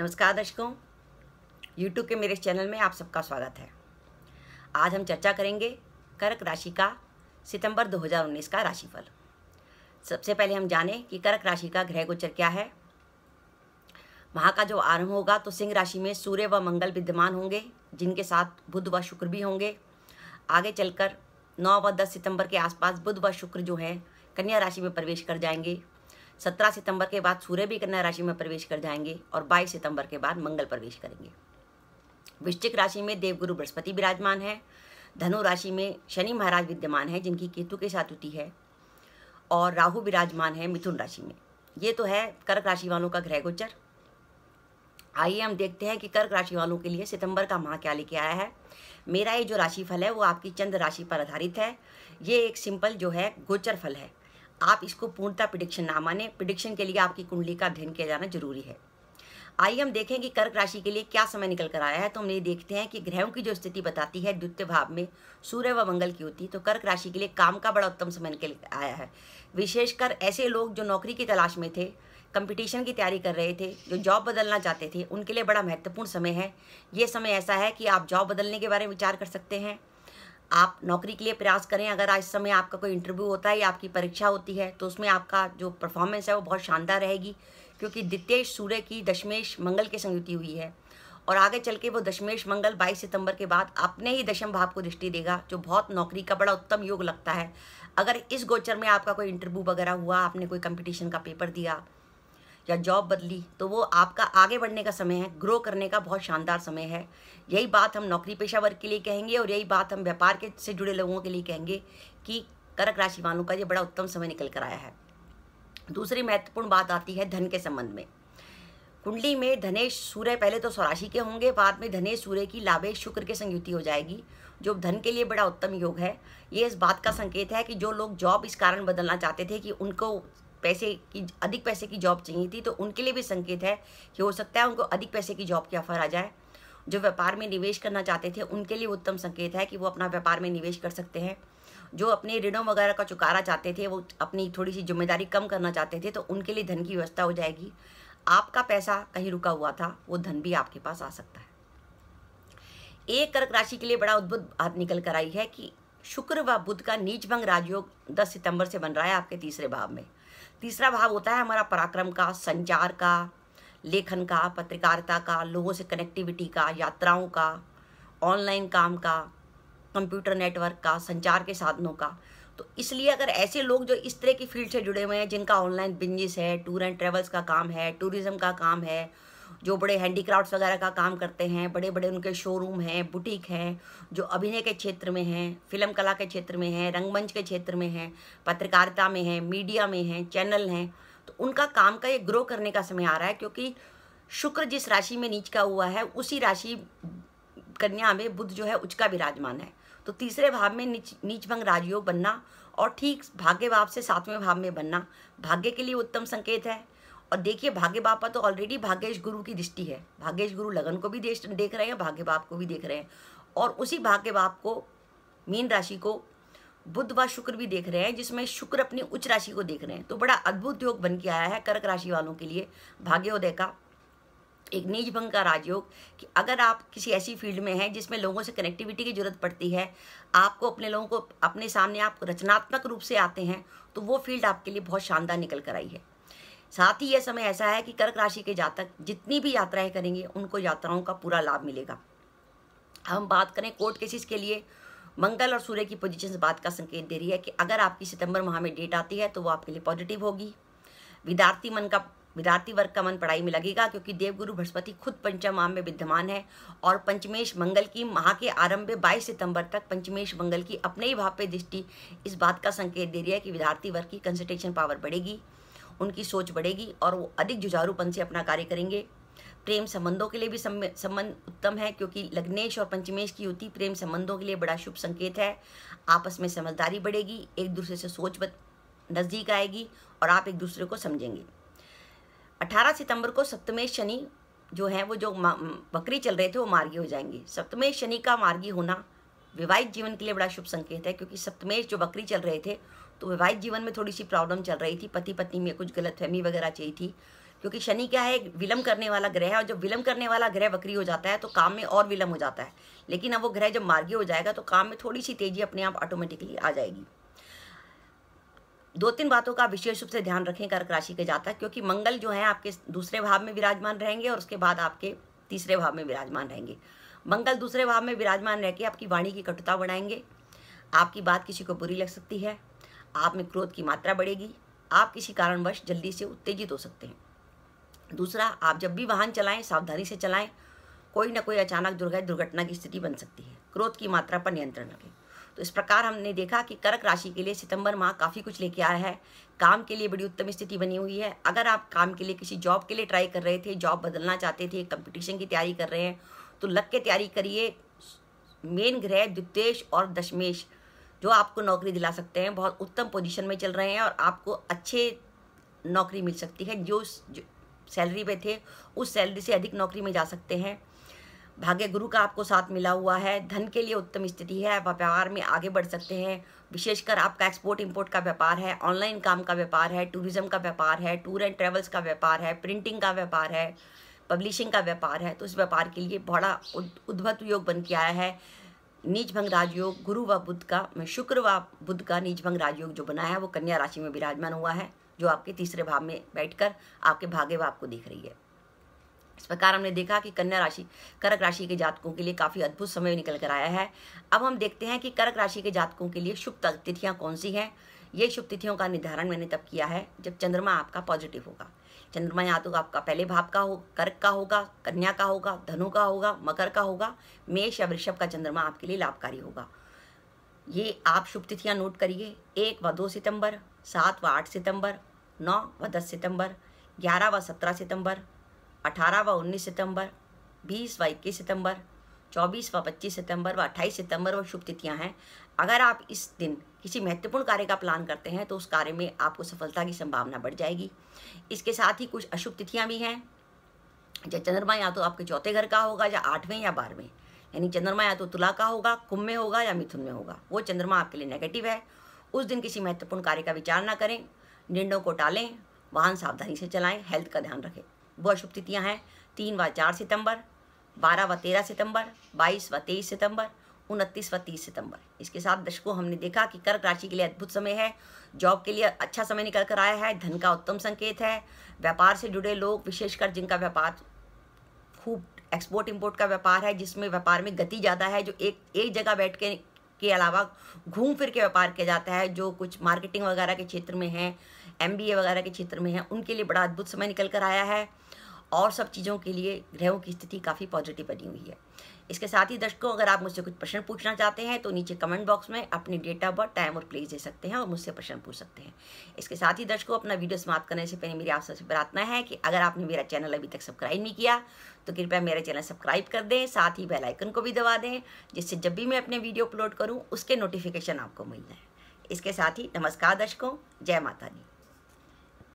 नमस्कार दर्शकों यूट्यूब के मेरे चैनल में आप सबका स्वागत है आज हम चर्चा करेंगे कर्क राशि का सितंबर 2019 का राशिफल सबसे पहले हम जानें कि कर्क राशि का ग्रह गोचर क्या है वहाँ का जो आरंभ होगा तो सिंह राशि में सूर्य व मंगल विद्यमान होंगे जिनके साथ बुध व शुक्र भी होंगे आगे चलकर 9 व 10 सितंबर के आसपास बुध व शुक्र जो हैं कन्या राशि में प्रवेश कर जाएंगे 17 सितंबर के बाद सूर्य भी कन्या राशि में प्रवेश कर जाएंगे और 22 सितंबर के बाद मंगल प्रवेश करेंगे वृश्चिक राशि में देवगुरु बृहस्पति विराजमान है धनु राशि में शनि महाराज विद्यमान है जिनकी केतु के साथ उठी है और राहु विराजमान है मिथुन राशि में ये तो है कर्क राशि वालों का ग्रह गोचर आइए हम देखते हैं कि कर्क राशि वालों के लिए सितंबर का माह क्या लेके आया है मेरा ये जो राशिफल है वो आपकी चंद्र राशि पर आधारित है ये एक सिंपल जो है गोचर फल है आप इसको पूर्णता प्रिडिक्शन ना माने प्रिडिक्शन के लिए आपकी कुंडली का अध्ययन किया जाना जरूरी है आइए हम देखें कि कर्क राशि के लिए क्या समय निकल कर आया है तो हम ये देखते हैं कि ग्रहों की जो स्थिति बताती है द्वितीय भाव में सूर्य व मंगल की होती है तो कर्क राशि के लिए काम का बड़ा उत्तम समय निकल आया है विशेषकर ऐसे लोग जो नौकरी की तलाश में थे कंपटीशन की तैयारी कर रहे थे जो जॉब बदलना चाहते थे उनके लिए बड़ा महत्वपूर्ण समय है ये समय ऐसा है कि आप जॉब बदलने के बारे में विचार कर सकते हैं आप नौकरी के लिए प्रयास करें अगर आज समय आपका कोई इंटरव्यू होता है या आपकी परीक्षा होती है तो उसमें आपका जो परफॉर्मेंस है वो बहुत शानदार रहेगी क्योंकि द्वितेश सूर्य की दशमेश मंगल के संयुति हुई है और आगे चल के वो दशमेश मंगल 22 सितंबर के बाद अपने ही दशम भाव को दृष्टि देगा जो बहुत नौकरी का बड़ा उत्तम योग लगता है अगर इस गोचर में आपका कोई इंटरव्यू वगैरह हुआ आपने कोई कंपटीशन का पेपर दिया या जॉब बदली तो वो आपका आगे बढ़ने का समय है ग्रो करने का बहुत शानदार समय है यही बात हम नौकरी पेशा वर्ग के लिए कहेंगे और यही बात हम व्यापार के से जुड़े लोगों के लिए कहेंगे कि कर्क राशि वालों का ये बड़ा उत्तम समय निकल कर आया है दूसरी महत्वपूर्ण बात आती है धन के संबंध में कुंडली में धनेश सूर्य पहले तो स्वराशि के होंगे बाद में धनेश सूर्य की लाभे शुक्र के संयुति हो जाएगी जो धन के लिए बड़ा उत्तम योग है ये इस बात का संकेत है कि जो लोग जॉब इस कारण बदलना चाहते थे कि उनको पैसे की अधिक पैसे की जॉब चाहिए थी तो उनके लिए भी संकेत है कि हो सकता है उनको अधिक पैसे की जॉब की ऑफर आ जाए जो व्यापार में निवेश करना चाहते थे उनके लिए उत्तम संकेत है कि वो अपना व्यापार में निवेश कर सकते हैं जो अपने ऋणों वगैरह का चुकारा चाहते थे वो अपनी थोड़ी सी जिम्मेदारी कम करना चाहते थे तो उनके लिए धन की व्यवस्था हो जाएगी आपका पैसा कहीं रुका हुआ था वो धन भी आपके पास आ सकता है एक कर्क राशि के लिए बड़ा अद्भुत बात निकल कर आई है कि शुक्र व बुद्ध का नीच भंग राजयोग 10 सितंबर से बन रहा है आपके तीसरे भाव में तीसरा भाव होता है हमारा पराक्रम का संचार का लेखन का पत्रकारिता का लोगों से कनेक्टिविटी का यात्राओं का ऑनलाइन काम का कंप्यूटर नेटवर्क का संचार के साधनों का तो इसलिए अगर ऐसे लोग जो इस तरह की फील्ड से जुड़े हुए हैं जिनका ऑनलाइन बिजनेस है टूर एंड ट्रेवल्स का काम है टूरिज़्म का काम है जो बड़े हैंडीक्राफ्ट्स वगैरह का काम करते हैं बड़े बड़े उनके शोरूम हैं बुटीक हैं जो अभिनय के क्षेत्र में हैं फिल्म कला के क्षेत्र में हैं रंगमंच के क्षेत्र में हैं पत्रकारिता में हैं मीडिया में हैं चैनल हैं तो उनका काम का ये ग्रो करने का समय आ रहा है क्योंकि शुक्र जिस राशि में नीच का हुआ है उसी राशि कन्या में बुद्ध जो है उचका विराजमान है तो तीसरे भाव में नीच नीचभंग राजयोग बनना और ठीक भाग्य भाव से सातवें भाव में बनना भाग्य के लिए उत्तम संकेत है और देखिए भाग्य बापा तो ऑलरेडी भाग्यश गुरु की दृष्टि है भाग्यश गुरु लगन को भी देख देख रहे हैं भाग्य बाप को भी देख रहे हैं और उसी भाग्य बाप को मीन राशि को बुध व शुक्र भी देख रहे हैं जिसमें शुक्र अपनी उच्च राशि को देख रहे हैं तो बड़ा अद्भुत योग बन के आया है कर्क राशि वालों के लिए भाग्योदय का एक निज भंग का राजयोग कि अगर आप किसी ऐसी फील्ड में हैं जिसमें लोगों से कनेक्टिविटी की ज़रूरत पड़ती है आपको अपने लोगों को अपने सामने आप रचनात्मक रूप से आते हैं तो वो फील्ड आपके लिए बहुत शानदार निकल कर आई है साथ ही यह समय ऐसा है कि कर्क राशि के जातक जितनी भी यात्राएं करेंगे उनको यात्राओं का पूरा लाभ मिलेगा हम बात करें कोर्ट केसेस के लिए मंगल और सूर्य की पोजिशन बात का संकेत दे रही है कि अगर आपकी सितंबर माह में डेट आती है तो वो आपके लिए पॉजिटिव होगी विद्यार्थी मन का विद्यार्थी वर्ग का मन पढ़ाई में लगेगा क्योंकि देवगुरु बृहस्पति खुद पंचम माह में विद्यमान है और पंचमेश मंगल की माह के आरंभ में 22 सितंबर तक पंचमेश मंगल की अपने ही भाव पे दृष्टि इस बात का संकेत दे रही है कि विद्यार्थी वर्ग की कंसंट्रेशन पावर बढ़ेगी उनकी सोच बढ़ेगी और वो अधिक जुझारूपन से अपना कार्य करेंगे प्रेम संबंधों के लिए भी संबंध उत्तम है क्योंकि लग्नेश और पंचमेश की युति प्रेम संबंधों के लिए बड़ा शुभ संकेत है आपस में समझदारी बढ़ेगी एक दूसरे से सोच नज़दीक आएगी और आप एक दूसरे को समझेंगे 18 सितंबर को सप्तमेश शनि जो है वो जो बकरी चल रहे थे वो मार्गी हो जाएंगे सप्तमेश शनि का मार्गी होना विवाहित जीवन के लिए बड़ा शुभ संकेत है क्योंकि सप्तमेश जो बकरी चल रहे थे तो वैवाहिक जीवन में थोड़ी सी प्रॉब्लम चल रही थी पति पत्नी में कुछ गलत फहमी वगैरह चाहिए थी क्योंकि शनि क्या है विलम्ब करने वाला ग्रह है और जब विलम्ब करने वाला ग्रह वक्री हो जाता है तो काम में और विलम्ब हो जाता है लेकिन अब वो ग्रह जब मार्गी हो जाएगा तो काम में थोड़ी सी तेजी अपने आप ऑटोमेटिकली आ जाएगी दो तीन बातों का विशेष रूप से ध्यान रखें कर्क राशि के जातक क्योंकि मंगल जो है आपके दूसरे भाव में विराजमान रहेंगे और उसके बाद आपके तीसरे भाव में विराजमान रहेंगे मंगल दूसरे भाव में विराजमान रह के आपकी वाणी की कटुता बढ़ाएंगे आपकी बात किसी को बुरी लग सकती है आप में क्रोध की मात्रा बढ़ेगी आप किसी कारणवश जल्दी से उत्तेजित हो सकते हैं दूसरा आप जब भी वाहन चलाएं सावधानी से चलाएं कोई ना कोई अचानक दुर्घटना की स्थिति बन सकती है क्रोध की मात्रा पर नियंत्रण रखें तो इस प्रकार हमने देखा कि कर्क राशि के लिए सितंबर माह काफ़ी कुछ लेके आया है काम के लिए बड़ी उत्तम स्थिति बनी हुई है अगर आप काम के लिए किसी जॉब के लिए ट्राई कर रहे थे जॉब बदलना चाहते थे कंपटीशन की तैयारी कर रहे हैं तो लग के तैयारी करिए मेन ग्रह द्वितेश और दशमेश जो आपको नौकरी दिला सकते हैं बहुत उत्तम पोजीशन में चल रहे हैं और आपको अच्छे नौकरी मिल सकती है जो, जो सैलरी पे थे उस सैलरी से अधिक नौकरी में जा सकते हैं भाग्य गुरु का आपको साथ मिला हुआ है धन के लिए उत्तम स्थिति है व्यापार में आगे बढ़ सकते हैं विशेषकर आपका एक्सपोर्ट इंपोर्ट का व्यापार है ऑनलाइन काम का व्यापार है टूरिज्म का व्यापार है टूर एंड ट्रेवल्स का व्यापार है प्रिंटिंग का व्यापार है पब्लिशिंग का व्यापार है तो इस व्यापार के लिए बड़ा उद्भत योग बन के आया है नीच भंग राजयोग गुरु व बुद्ध का मैं शुक्र व बुद्ध का नीच भंग राजयोग जो बनाया है वो कन्या राशि में विराजमान हुआ है जो आपके तीसरे भाव में बैठकर आपके भाग्य भाव को देख रही है इस प्रकार हमने देखा कि कन्या राशि करक राशि के जातकों के लिए काफ़ी अद्भुत समय निकल कर आया है अब हम देखते हैं कि कर्क राशि के जातकों के लिए शुभ तिथियाँ कौन सी हैं ये शुभ तिथियों का निर्धारण मैंने तब किया है जब चंद्रमा आपका पॉजिटिव होगा चंद्रमा या तो आपका पहले भाव का हो कर्क का होगा कन्या का होगा धनु का होगा मकर का होगा मेष या वृषभ का चंद्रमा आपके लिए लाभकारी होगा ये आप शुभ तिथियाँ नोट करिए एक व दो सितंबर सात व आठ सितंबर नौ व दस सितंबर ग्यारह व सत्रह सितंबर अठारह व उन्नीस सितंबर बीस व इक्कीस सितंबर चौबीस व पच्चीस सितंबर व अट्ठाईस सितंबर व शुभ तिथियाँ हैं अगर आप इस दिन किसी महत्वपूर्ण कार्य का प्लान करते हैं तो उस कार्य में आपको सफलता की संभावना बढ़ जाएगी इसके साथ ही कुछ अशुभ तिथियाँ भी हैं जब चंद्रमा या तो आपके चौथे घर का होगा या आठवें या बारहवें यानी चंद्रमा या तो तुला का होगा कुंभ में होगा या मिथुन में होगा वो चंद्रमा आपके लिए नेगेटिव है उस दिन किसी महत्वपूर्ण कार्य का विचार ना करें निर्णयों को टालें वाहन सावधानी से चलाएं हेल्थ का ध्यान रखें वो अशुभ तिथियाँ हैं तीन व चार सितंबर बारह व तेरह सितंबर बाईस व तेईस सितंबर उनतीस व तीस सितंबर इसके साथ दशकों हमने देखा कि कर्क राशि के लिए अद्भुत समय है जॉब के लिए अच्छा समय निकल कर आया है धन का उत्तम संकेत है व्यापार से जुड़े लोग विशेषकर जिनका व्यापार खूब एक्सपोर्ट इम्पोर्ट का व्यापार है जिसमें व्यापार में गति ज़्यादा है जो एक एक जगह बैठ के के अलावा घूम फिर के व्यापार किया जाता है जो कुछ मार्केटिंग वगैरह के क्षेत्र में है एम वगैरह के क्षेत्र में है उनके लिए बड़ा अद्भुत समय निकल कर आया है और सब चीज़ों के लिए ग्रहों की स्थिति काफ़ी पॉजिटिव बनी हुई है इसके साथ ही दर्शकों अगर आप मुझसे कुछ प्रश्न पूछना चाहते हैं तो नीचे कमेंट बॉक्स में अपने डेट ऑफ बर्थ टाइम और प्लेस दे सकते हैं और मुझसे प्रश्न पूछ सकते हैं इसके साथ ही दर्शकों अपना वीडियो समाप्त करने से पहले मेरी आप सबसे प्रार्थना है कि अगर आपने मेरा चैनल अभी तक सब्सक्राइब नहीं किया तो कृपया मेरा चैनल सब्सक्राइब कर दें साथ ही बेलाइकन को भी दबा दें जिससे जब भी मैं अपने वीडियो अपलोड करूँ उसके नोटिफिकेशन आपको मिल जाए इसके साथ ही नमस्कार दर्शकों जय माता दी